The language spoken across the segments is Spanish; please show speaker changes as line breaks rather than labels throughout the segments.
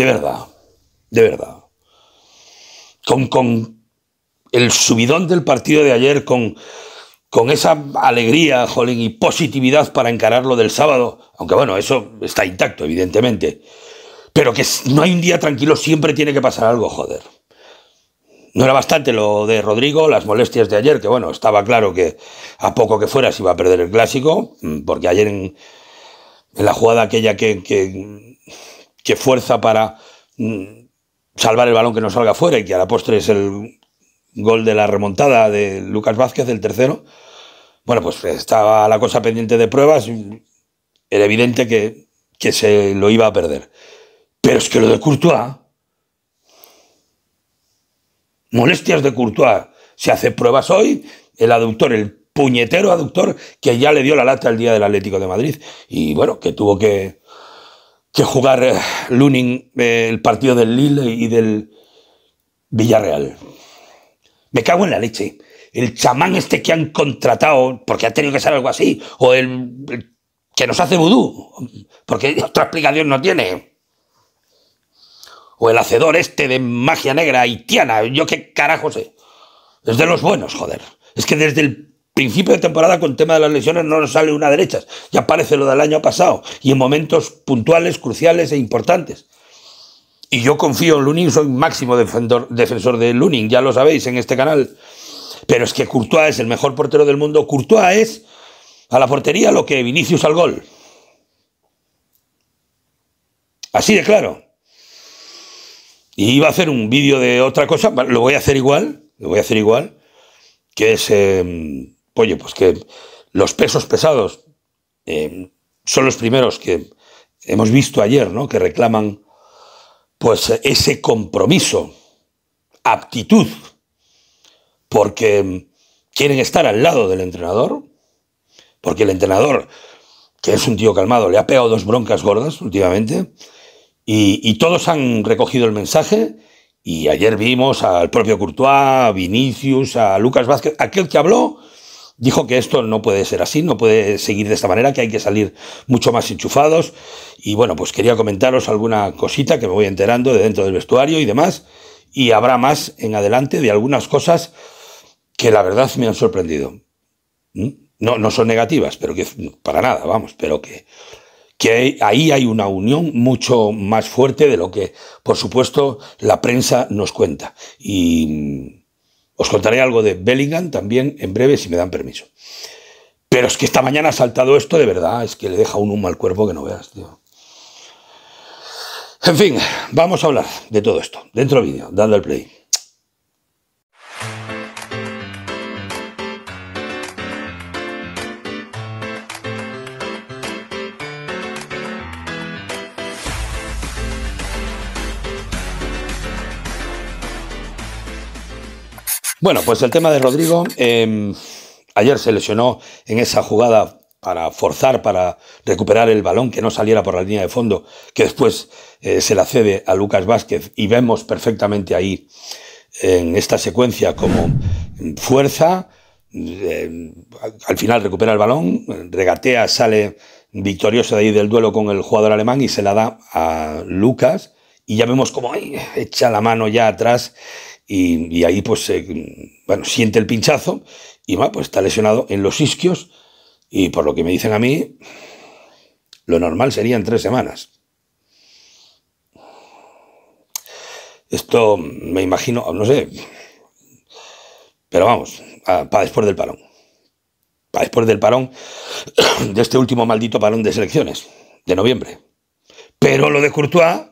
De verdad, de verdad. Con, con el subidón del partido de ayer, con, con esa alegría, jolín, y positividad para encararlo del sábado, aunque bueno, eso está intacto, evidentemente. Pero que no hay un día tranquilo, siempre tiene que pasar algo, joder. No era bastante lo de Rodrigo, las molestias de ayer, que bueno, estaba claro que a poco que fuera se iba a perder el clásico, mm, porque ayer en, la jugada aquella que que fuerza para mm, salvar el balón que no salga fuera y que a la postre es el gol de la remontada de Lucas Vázquez, el tercero. Bueno, pues estaba la cosa pendiente de pruebas. Era evidente que, que se lo iba a perder. Pero es que lo de Courtois, molestias de Courtois, se hace pruebas hoy, el aductor, el puñetero aductor que ya le dio la lata el día del Atlético de Madrid. Y bueno, que tuvo que, que jugar eh, Luning eh, el partido del Lille y del Villarreal. Me cago en la leche. El chamán este que han contratado, porque ha tenido que ser algo así, o el, que nos hace vudú, porque otra explicación no tiene. O el hacedor este de magia negra haitiana, yo qué carajo sé. Es de los buenos, joder. Es que desde el principio de temporada con tema de las lesiones no nos sale una derecha, ya aparece lo del año pasado, y en momentos puntuales, cruciales e importantes. Y yo confío en Lunin, soy máximo defensor de Lunin, ya lo sabéis en este canal. Pero es que Courtois es el mejor portero del mundo. Courtois es a la portería lo que Vinicius al gol. Así de claro. Y iba a hacer un vídeo de otra cosa, lo voy a hacer igual, lo voy a hacer igual, que es... Em, oye, pues que los pesos pesados eh, son los primeros que hemos visto ayer, ¿no? Que reclaman pues ese compromiso, aptitud, porque quieren estar al lado del entrenador, porque el entrenador, que es un tío calmado, le ha pegado dos broncas gordas últimamente, y, y todos han recogido el mensaje, y ayer vimos al propio Courtois, a Vinicius, a Lucas Vázquez, aquel que habló dijo que esto no puede ser así, no puede seguir de esta manera, que hay que salir mucho más enchufados. Y bueno, pues quería comentaros alguna cosita que me voy enterando de dentro del vestuario y demás. Y habrá más en adelante de algunas cosas que la verdad me han sorprendido. ¿Mm? No, no son negativas, pero que para nada, vamos, pero que, que ahí hay una unión mucho más fuerte de lo que, por supuesto, la prensa nos cuenta. Y os contaré algo de Bellingham también en breve, si me dan permiso. Pero es que esta mañana ha saltado esto de verdad, es que le deja un humo al cuerpo que no veas, tío. En fin, vamos a hablar de todo esto. Dentro vídeo, dando el play. Bueno, pues el tema de Rodrigo. Em, ayer se lesionó en esa jugada para forzar, para recuperar el balón, que no saliera por la línea de fondo, que después eh, se la cede a Lucas Vázquez y vemos perfectamente ahí en esta secuencia como fuerza, em, al final recupera el balón, regatea, sale victorioso de ahí del duelo con el jugador alemán y se la da a Lucas y ya vemos como echa la mano ya atrás y, ahí pues, eh, siente el pinchazo y va, pues está lesionado en los isquios y por lo que me dicen a mí, lo normal serían tres semanas. Esto me imagino, no sé, pero vamos, para después del parón. Para después del parón, de este último maldito parón de selecciones, de noviembre. Pero lo de Courtois...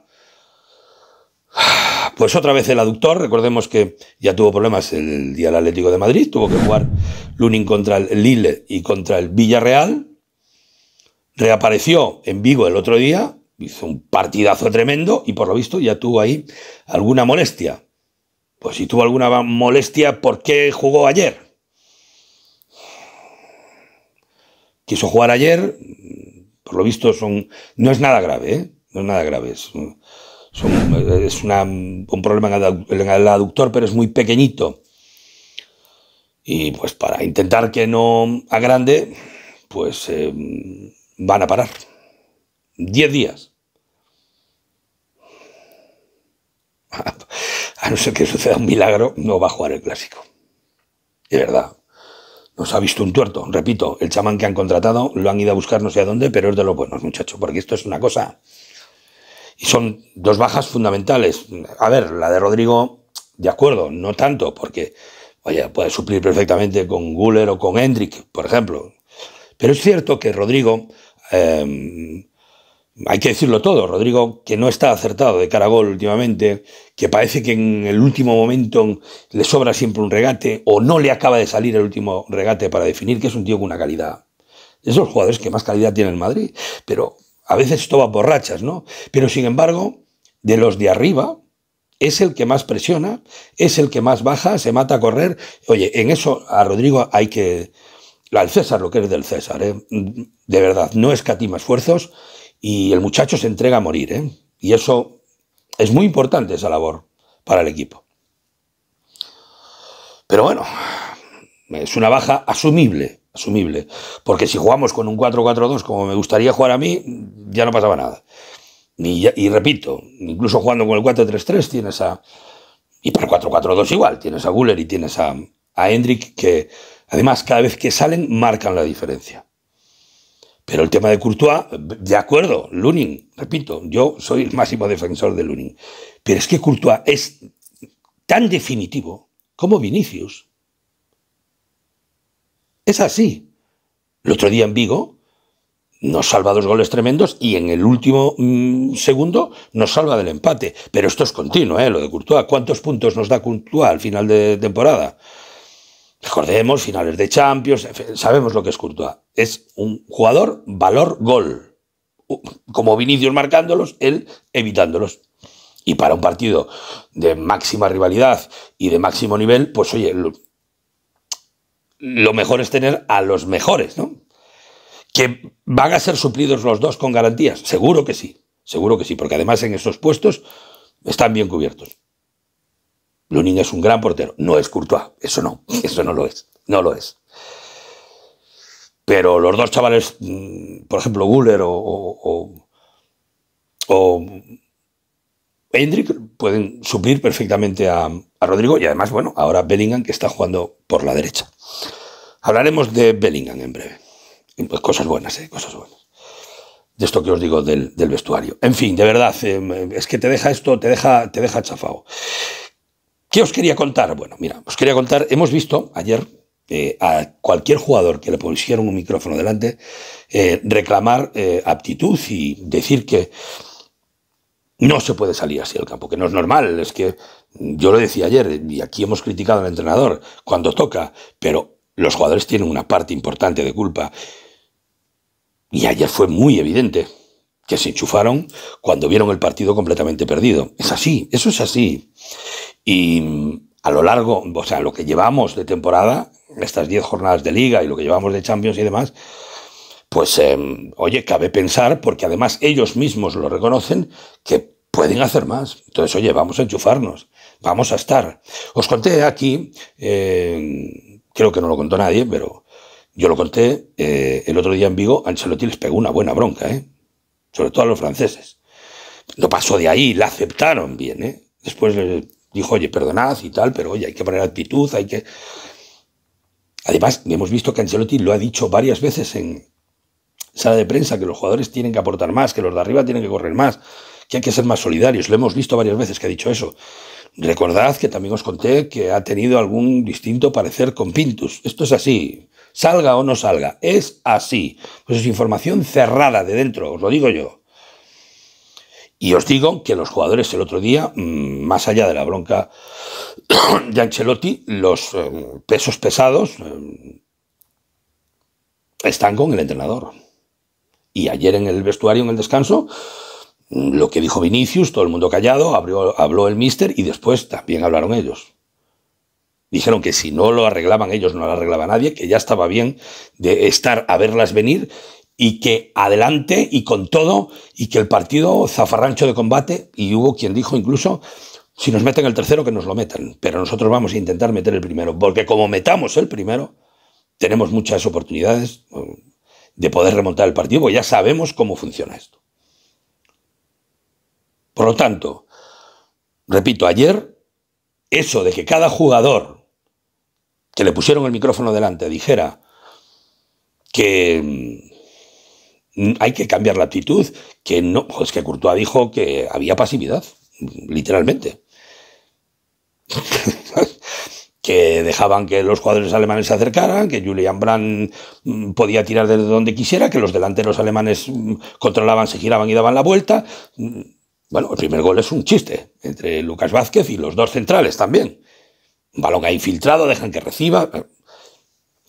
Pues otra vez el aductor, recordemos que ya tuvo problemas el día del Atlético de Madrid, tuvo que jugar Lunin contra el Lille y contra el Villarreal. Reapareció en Vigo el otro día, hizo un partidazo tremendo y por lo visto ya tuvo ahí alguna molestia. Pues si tuvo alguna molestia, ¿por qué jugó ayer? Quiso jugar ayer, por lo visto son no es nada grave, ¿eh? no es nada grave. Es, es un problema en el aductor, pero es muy pequeñito. Y pues para intentar que no agrande, pues eh, van a parar. Diez días. A no ser que suceda un milagro, no va a jugar el clásico. De verdad. Nos ha visto un tuerto. Repito, el chamán que han contratado lo han ido a buscar no sé a dónde, pero es de los buenos, muchachos, porque esto es una cosa y son dos bajas fundamentales. A ver, la de Rodrigo, de acuerdo, no tanto, porque, puede suplir perfectamente con Guller o con Hendrik, por ejemplo. Pero es cierto que Rodrigo, em, hay que decirlo todo, Rodrigo que no está acertado de cara a gol últimamente, que parece que en el último momento le sobra siempre un regate o no le acaba de salir el último regate para definir que es un tío con una calidad. esos jugadores que más calidad tiene en Madrid, pero a veces toma borrachas, ¿no? Pero sin embargo, de los de arriba, es el que más presiona, es el que más baja, se mata a correr. Oye, en eso a Rodrigo hay que. Al César, lo que es del César, ¿eh? de verdad, no escatima esfuerzos y el muchacho se entrega a morir. ¿eh? Y eso es muy importante, esa labor para el equipo. Pero bueno, es una baja asumible, asumible. Porque si jugamos con un 4-4-2 como me gustaría jugar a mí, ya no pasaba nada. Y, y repito, incluso jugando con el 4-3-3 tienes a... Y para 4-4-2 igual, tienes a Guller y tienes a, a Hendrick que además cada vez que salen marcan la diferencia. Pero el tema de Courtois, de acuerdo, Lunin, repito, yo soy el máximo defensor de Lunin. Pero es que Courtois es tan definitivo como Vinicius es así. El otro día en Vigo nos salva dos goles tremendos y en el último mm, segundo nos salva del empate. Pero esto es continuo, ¿eh? lo de Courtois. ¿Cuántos puntos nos da Courtois al final de temporada? Recordemos, finales de Champions, sabemos lo que es Courtois. Es un jugador valor gol. Como Vinicius marcándolos, él evitándolos. Y para un partido de máxima rivalidad y de máximo nivel, pues oye, lo mejor es tener a los mejores, ¿no? ¿Que van a ser suplidos los dos con garantías? Seguro que sí, seguro que sí, porque además en esos puestos están bien cubiertos. Lunin es un gran portero, no es Courtois, eso no, eso no lo es, no lo es. Pero los dos chavales, mm, por ejemplo, Guller o, o Hendrik pueden suplir perfectamente a, Rodrigo y además, bueno, ahora Bellingham que está jugando por la derecha. Hablaremos de Bellingham en breve. Pues cosas buenas, ¿eh? cosas buenas. De esto que os digo del, vestuario. En fin, de verdad, em, em, es que te deja esto, te deja, te deja chafado. ¿Qué os quería contar? Bueno, mira, os quería contar, hemos visto ayer eh, a cualquier jugador que le pusieron un micrófono delante eh, reclamar eh, aptitud y decir que no se puede salir así al campo, que no es normal. Es que yo lo decía ayer, y aquí hemos criticado al entrenador cuando toca, pero los jugadores tienen una parte importante de culpa. Y ayer fue muy evidente que se enchufaron cuando vieron el partido completamente perdido. Es así, eso es así. Y a lo largo, o sea, lo que llevamos de temporada, estas 10 jornadas de liga y lo que llevamos de Champions y demás, pues em, oye, cabe pensar, porque además ellos mismos lo reconocen, que pueden hacer más. Entonces, oye, vamos a enchufarnos, vamos a estar. Os conté aquí, em, creo que no lo contó nadie, pero yo lo conté eh, el otro día en Vigo, Ancelotti les pegó una buena bronca, ¿eh? sobre todo a los franceses. Lo pasó de ahí, la aceptaron bien. ¿eh? Después le dijo, oye, perdonad y tal, pero oye, hay que poner actitud, hay que... Además, hemos visto que Ancelotti lo ha dicho varias veces en, sala de prensa, que los jugadores tienen que aportar más, que los de arriba tienen que correr más, que hay que ser más solidarios. Lo hemos visto varias veces que ha dicho eso. Recordad que también os conté que ha tenido algún distinto parecer con Pintus. Esto es así. Salga o no salga. Es así. Pues es información cerrada de dentro, os lo digo yo. Y os digo que los jugadores el otro día, mm, más allá de la bronca de Ancelotti, los eh, pesos pesados eh, están con el entrenador. Y ayer en el vestuario, en el descanso, mm, lo que dijo Vinicius, todo el mundo callado, habló el mister y después también hablaron ellos. Dijeron que si no lo arreglaban ellos, no lo arreglaba nadie, que ya estaba bien de estar a verlas venir y que adelante y con todo y que el partido zafarrancho de combate y hubo quien dijo incluso si nos meten el tercero que nos lo metan, pero nosotros vamos a intentar meter el primero, porque como metamos el primero, tenemos muchas oportunidades, de poder remontar el partido, porque ya sabemos cómo funciona esto. Por lo tanto, repito, ayer eso de que cada jugador que le pusieron el micrófono delante dijera que mm, hay que cambiar la actitud, que no, es pues que Courtois dijo que había pasividad, literalmente. que dejaban que los jugadores alemanes se acercaran, que Julian Brand mm, podía tirar desde donde quisiera, que los delanteros alemanes mm, controlaban, se giraban y daban la vuelta. Mm, bueno, el primer gol es un chiste entre Lucas Vázquez y los dos centrales también. balón ha infiltrado, dejan que reciba, eh,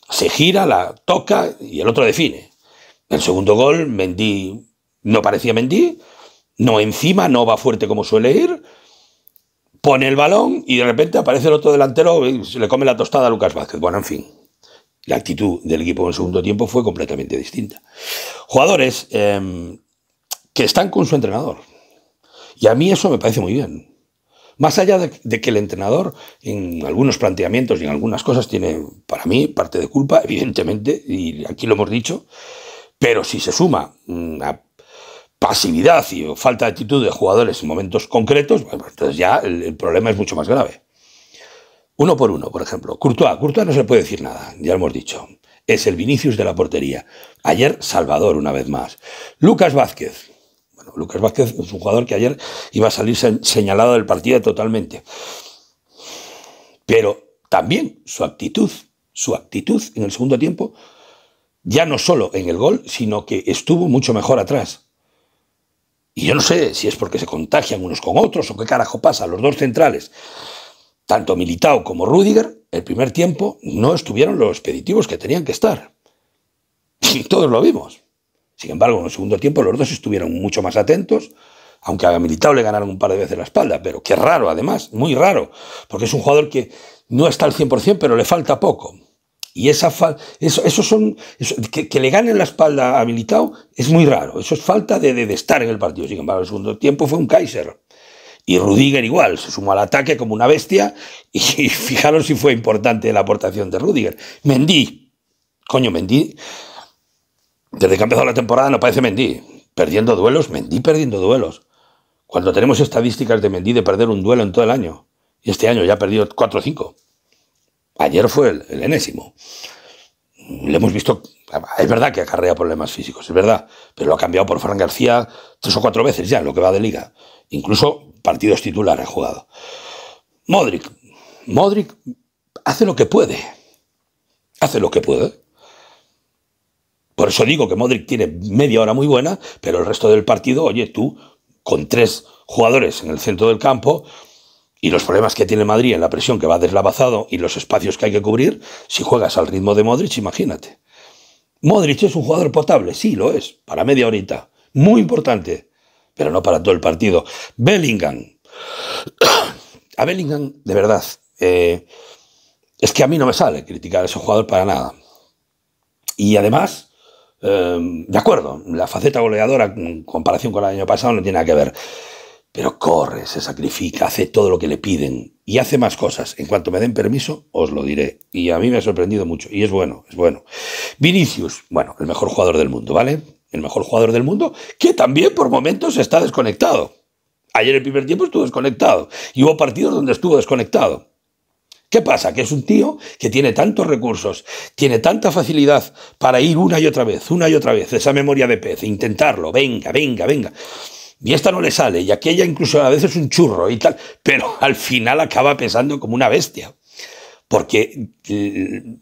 se gira, la toca y el otro define. El segundo gol, Mendy no parecía Mendy, no encima, no va fuerte como suele ir, pone el balón y de repente aparece el otro delantero y se le come la tostada a Lucas Vázquez. Bueno, en fin, la actitud del equipo en el segundo tiempo fue completamente distinta. Jugadores em, que están con su entrenador. Y a mí eso me parece muy bien. Más allá de, de, que el entrenador en algunos planteamientos y en algunas cosas tiene, para mí, parte de culpa, evidentemente, y aquí lo hemos dicho, pero si se suma mm, a pasividad y falta de actitud de jugadores en momentos concretos, pues entonces ya el, problema es mucho más grave. Uno por uno, por ejemplo. Courtois, Courtois no se puede decir nada, ya lo hemos dicho. Es el Vinicius de la portería. Ayer, Salvador, una vez más. Lucas Vázquez. Bueno, Lucas Vázquez es un jugador que ayer iba a salir señalado del partido totalmente. Pero también su actitud, su actitud en el segundo tiempo, ya no solo en el gol, sino que estuvo mucho mejor atrás. Y yo no sé si es porque se contagian unos con otros o qué carajo pasa. Los dos centrales, tanto Militao como Rudiger, el primer tiempo no estuvieron los expeditivos que tenían que estar. Y todos lo vimos. Sin embargo, en el segundo tiempo los dos estuvieron mucho más atentos, aunque a Militao le ganaron un par de veces la espalda, pero qué raro además, muy raro, porque es un jugador que no está al 100%, pero le falta poco. Y esa eso, eso son, que, le ganen la espalda a es muy raro. Eso es falta de, de, estar en el partido. Sin embargo, el segundo tiempo fue un Kaiser. Y Rudiger igual, se sumó al ataque como una bestia. Y, fijaros si fue importante la aportación de Rudiger. Mendy, coño, Mendy. Desde que ha la temporada no parece Mendy. Perdiendo duelos, Mendy perdiendo duelos. Cuando tenemos estadísticas de Mendy de perder un duelo en todo el año. Y este año ya ha perdido 4 o 5. Ayer fue el, enésimo. Le hemos visto, es verdad que acarrea problemas físicos, es verdad, pero lo ha cambiado por Fran García tres o cuatro veces ya en lo que va de liga. Incluso partidos titulares ha jugado. Modric, Modric hace lo que puede. Hace lo que puede. Por eso digo que Modric tiene media hora muy buena, pero el resto del partido, oye, tú, con tres jugadores en el centro del campo, y los problemas que tiene Madrid en la presión que va deslavazado y los espacios que hay que cubrir, si juegas al ritmo de Modric, imagínate. Modric es un jugador potable, sí, lo es, para media horita, muy importante, pero no para todo el partido. Bellingham. A Bellingham, de verdad, eh, es que a mí no me sale criticar a ese jugador para nada. Y además, eh, de acuerdo, la faceta goleadora en comparación con el año pasado no tiene nada que ver. Pero corre, se sacrifica, hace todo lo que le piden y hace más cosas. En cuanto me den permiso, os lo diré. Y a mí me ha sorprendido mucho. Y es bueno, es bueno. Vinicius, bueno, el mejor jugador del mundo, ¿vale? El mejor jugador del mundo que también por momentos está desconectado. Ayer el primer tiempo estuvo desconectado y hubo partidos donde estuvo desconectado. ¿Qué pasa? Que es un tío que tiene tantos recursos, tiene tanta facilidad para ir una y otra vez, una y otra vez, esa memoria de pez, intentarlo, venga, venga, venga y esta no le sale, y aquella incluso a veces un churro y tal, pero al final acaba pensando como una bestia, porque mm,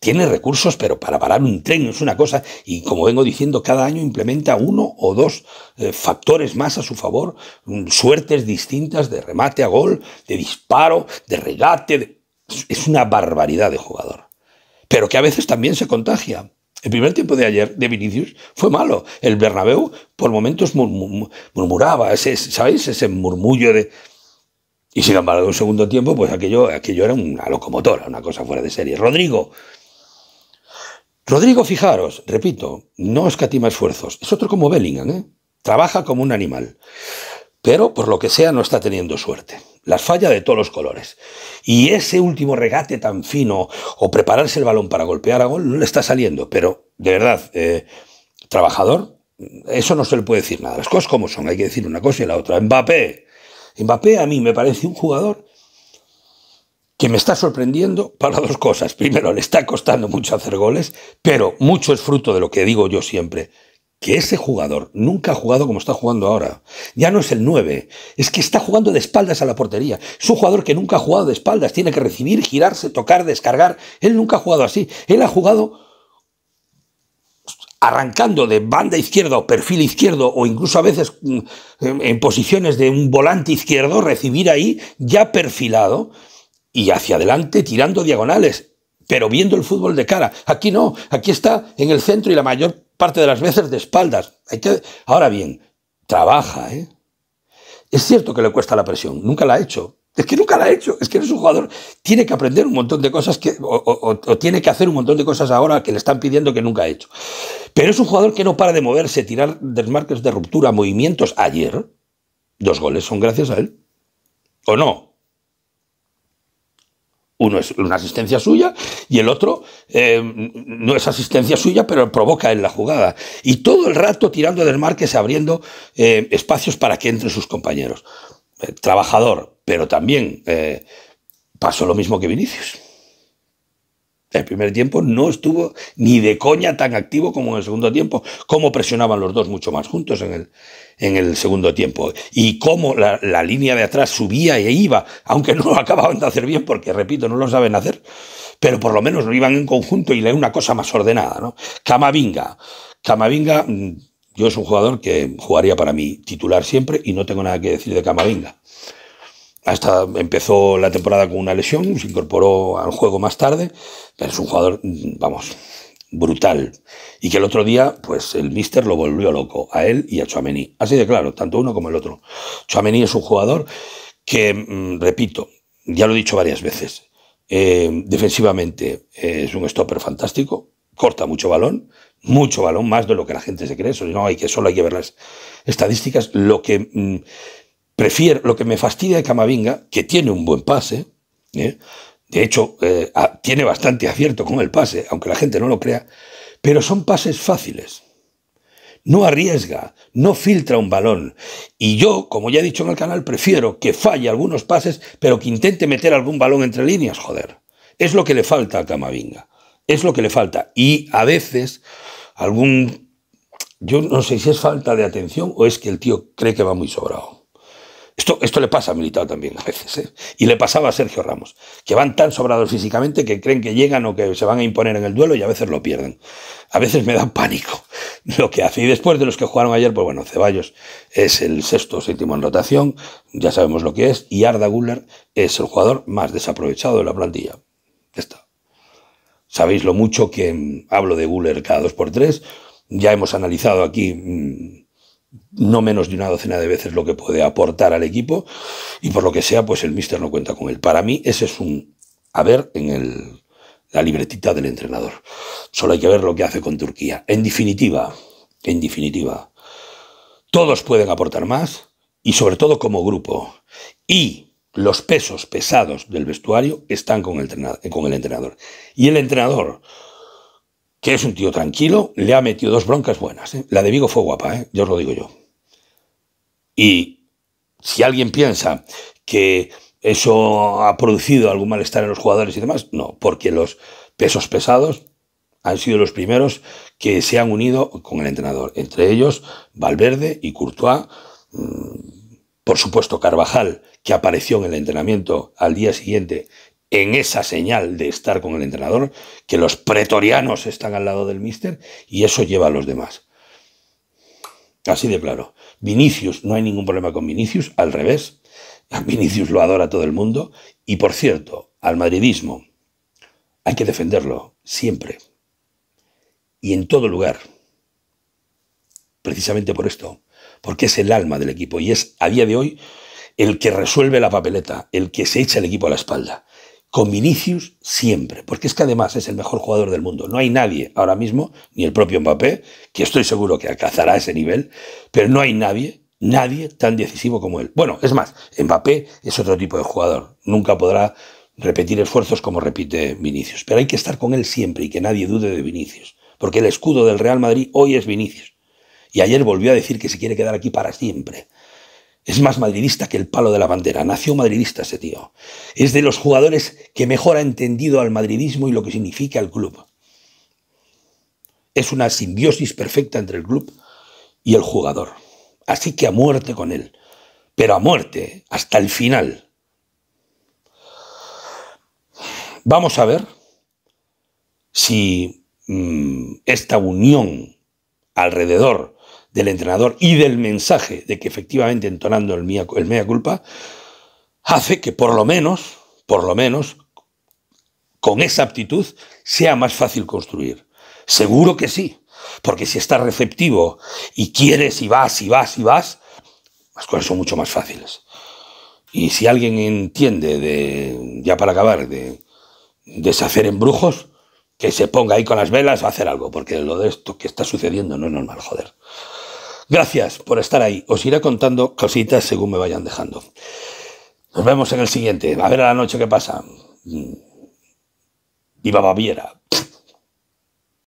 tiene recursos, pero para parar un tren es una cosa, y como vengo diciendo, cada año implementa uno o dos eh, factores más a su favor, mm, suertes distintas de remate a gol, de disparo, de regate, es una barbaridad de jugador, pero que a veces también se contagia. El primer tiempo de ayer de Vinicius fue malo. El Bernabéu por momentos murmuraba, ese, ¿sabéis? Ese murmullo de... Y sin embargo, un segundo tiempo, pues aquello, aquello era una locomotora, una cosa fuera de serie. Rodrigo. Rodrigo, fijaros, repito, no escatima esfuerzos. Es otro como Bellingham, ¿eh? Trabaja como un animal pero por lo que sea no está teniendo suerte. Las falla de todos los colores. Y ese último regate tan fino o prepararse el balón para golpear a gol no le está saliendo. Pero, de verdad, eh, trabajador, eso no se le puede decir nada. Las cosas como son, hay que decir una cosa y la otra. Mbappé. Mbappé a mí me parece un jugador que me está sorprendiendo para dos cosas. Primero, le está costando mucho hacer goles, pero mucho es fruto de lo que digo yo siempre que ese jugador nunca ha jugado como está jugando ahora. Ya no es el 9, es que está jugando de espaldas a la portería. Es un jugador que nunca ha jugado de espaldas, tiene que recibir, girarse, tocar, descargar. Él nunca ha jugado así. Él ha jugado arrancando de banda izquierda o perfil izquierdo o incluso a veces mm, en posiciones de un volante izquierdo, recibir ahí ya perfilado y hacia adelante tirando diagonales, pero viendo el fútbol de cara. Aquí no, aquí está en el centro y la mayor parte de las veces de espaldas. Ahora bien, trabaja, ¿eh? Es cierto que le cuesta la presión, nunca la ha hecho. Es que nunca la ha hecho, es que es un jugador, tiene que aprender un montón de cosas que, o, tiene que hacer un montón de cosas ahora que le están pidiendo que nunca ha hecho. Pero es un jugador que no para de moverse, tirar desmarques de ruptura, movimientos. Ayer, dos goles son gracias a él. ¿O no? Uno es una asistencia suya y el otro eh, no es asistencia suya, pero provoca en la jugada. Y todo el rato tirando del Márquez, abriendo eh, espacios para que entren sus compañeros. Eh, trabajador, pero también pasó lo mismo que Vinicius. El primer tiempo no estuvo ni de coña tan activo como en el segundo tiempo, cómo presionaban los dos mucho más juntos en el, en el segundo tiempo y cómo la, línea de atrás subía e iba, aunque no lo acababan de hacer bien porque, repito, no lo saben hacer, pero por lo menos lo iban en conjunto y era una cosa más ordenada. ¿no? Camavinga, Camavinga, mm, yo es un jugador que jugaría para mí titular siempre y no tengo nada que decir de Camavinga. Hasta empezó la temporada con una lesión, se incorporó al juego más tarde, pero es un jugador, vamos, brutal. Y que el otro día, pues el Mister lo volvió loco, a él y a Chuamení. Así de claro, tanto uno como el otro. Chuamení es un jugador que, mm, repito, ya lo he dicho varias veces, eh, defensivamente eh, es un stopper fantástico, corta mucho balón, mucho balón, más de lo que la gente se cree. Eso no hay que, solo hay que ver las estadísticas. Lo que mm, prefiero, lo que me fastidia de Camavinga, que tiene un buen pase, ¿eh? de hecho, eh, tiene bastante acierto con el pase, aunque la gente no lo crea, pero son pases fáciles. No arriesga, no filtra un balón. Y yo, como ya he dicho en el canal, prefiero que falle algunos pases, pero que intente meter algún balón entre líneas, joder. Es lo que le falta a Camavinga. Es lo que le falta. Y a veces, algún. Yo no sé si es falta de atención o es que el tío cree que va muy sobrado. Esto, le pasa a militado también a veces, ¿eh? y le pasaba a Sergio Ramos, que van tan sobrados físicamente que creen que llegan o que se van a imponer en el duelo y a veces lo pierden. A veces me da pánico lo que hace. Y después de los que jugaron ayer, pues bueno, Ceballos es el sexto o séptimo en rotación, ya sabemos lo que es, y Arda Guller es el jugador más desaprovechado de la plantilla. está. Sabéis lo mucho que hablo de Guller cada dos por tres. Ya hemos analizado aquí mm, no menos de una docena de veces lo que puede aportar al equipo y por lo que sea, pues el míster no cuenta con él. Para mí ese es un haber en el, la libretita del entrenador. Solo hay que ver lo que hace con Turquía. En definitiva, en definitiva, todos pueden aportar más y sobre todo como grupo. Y los pesos pesados del vestuario están con con el entrenador. Y el entrenador que es un tío tranquilo, le ha metido dos broncas buenas. ¿eh? La de Vigo fue guapa, ¿eh? yo os lo digo yo. Y si alguien piensa que eso ha producido algún malestar en los jugadores y demás, no, porque los pesos pesados han sido los primeros que se han unido con el entrenador. Entre ellos, Valverde y Courtois, mm, por supuesto Carvajal, que apareció en el entrenamiento al día siguiente en esa señal de estar con el entrenador, que los pretorianos están al lado del mister y eso lleva a los demás. Así de claro. Vinicius, no hay ningún problema con Vinicius, al revés. Vinicius lo adora todo el mundo. Y por cierto, al madridismo hay que defenderlo siempre y en todo lugar. Precisamente por esto, porque es el alma del equipo y es a día de hoy el que resuelve la papeleta, el que se echa el equipo a la espalda con Vinicius siempre, porque es que además es el mejor jugador del mundo. No hay nadie ahora mismo, ni el propio Mbappé, que estoy seguro que alcanzará ese nivel, pero no hay nadie, nadie tan decisivo como él. Bueno, es más, Mbappé es otro tipo de jugador, nunca podrá repetir esfuerzos como repite Vinicius, pero hay que estar con él siempre y que nadie dude de Vinicius, porque el escudo del Real Madrid hoy es Vinicius. Y ayer volvió a decir que se quiere quedar aquí para siempre. Es más madridista que el palo de la bandera. Nació madridista ese tío. Es de los jugadores que mejor ha entendido al madridismo y lo que significa el club. Es una simbiosis perfecta entre el club y el jugador. Así que a muerte con él. Pero a muerte, hasta el final. Vamos a ver si mm, esta unión alrededor del entrenador y del mensaje de que efectivamente entonando el, mea culpa, hace que por lo menos, por lo menos, con esa aptitud sea más fácil construir. Seguro que sí, porque si estás receptivo y quieres y vas y vas y vas, las cosas son mucho más fáciles. Y si alguien entiende de, ya para acabar, de deshacer embrujos, que se ponga ahí con las velas a hacer algo, porque lo de esto que está sucediendo no es normal, joder. Gracias por estar ahí. Os iré contando cositas según me vayan dejando. Nos vemos en el siguiente. A ver a la noche qué pasa. Mm. Viva Baviera.